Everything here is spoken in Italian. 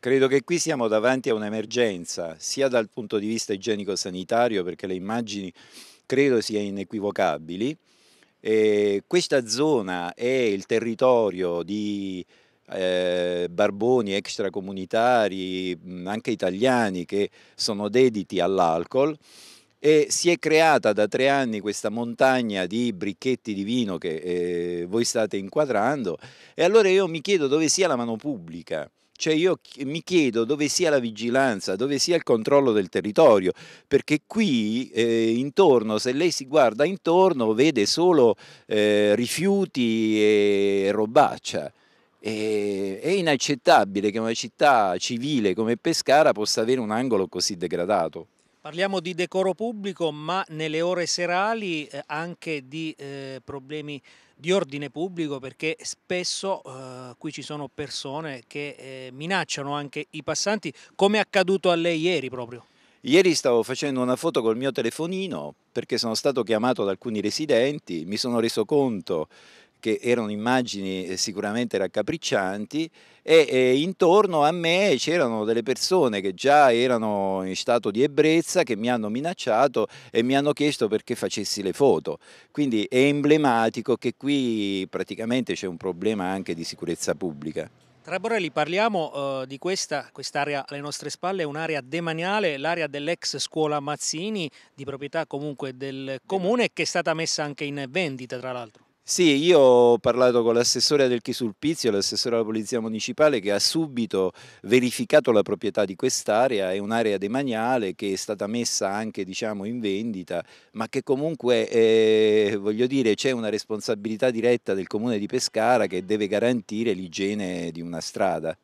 Credo che qui siamo davanti a un'emergenza, sia dal punto di vista igienico-sanitario, perché le immagini credo siano inequivocabili. E questa zona è il territorio di eh, barboni extracomunitari, mm, anche italiani, che sono dediti all'alcol e si è creata da tre anni questa montagna di bricchetti di vino che eh, voi state inquadrando e allora io mi chiedo dove sia la mano pubblica. Cioè io mi chiedo dove sia la vigilanza, dove sia il controllo del territorio, perché qui eh, intorno, se lei si guarda intorno, vede solo eh, rifiuti e robaccia. E, è inaccettabile che una città civile come Pescara possa avere un angolo così degradato. Parliamo di decoro pubblico, ma nelle ore serali eh, anche di eh, problemi di ordine pubblico perché spesso eh, qui ci sono persone che eh, minacciano anche i passanti, come è accaduto a lei ieri proprio. Ieri stavo facendo una foto col mio telefonino perché sono stato chiamato da alcuni residenti, mi sono reso conto che erano immagini eh, sicuramente raccapriccianti e, e intorno a me c'erano delle persone che già erano in stato di ebbrezza che mi hanno minacciato e mi hanno chiesto perché facessi le foto. Quindi è emblematico che qui praticamente c'è un problema anche di sicurezza pubblica. Tra Borrelli parliamo uh, di questa, quest'area alle nostre spalle, è un'area demaniale, l'area dell'ex scuola Mazzini, di proprietà comunque del comune, che è stata messa anche in vendita tra l'altro. Sì, io ho parlato con l'assessore del Chisulpizio, l'assessore della Polizia Municipale, che ha subito verificato la proprietà di quest'area, è un'area demaniale che è stata messa anche diciamo, in vendita, ma che comunque eh, c'è una responsabilità diretta del Comune di Pescara che deve garantire l'igiene di una strada.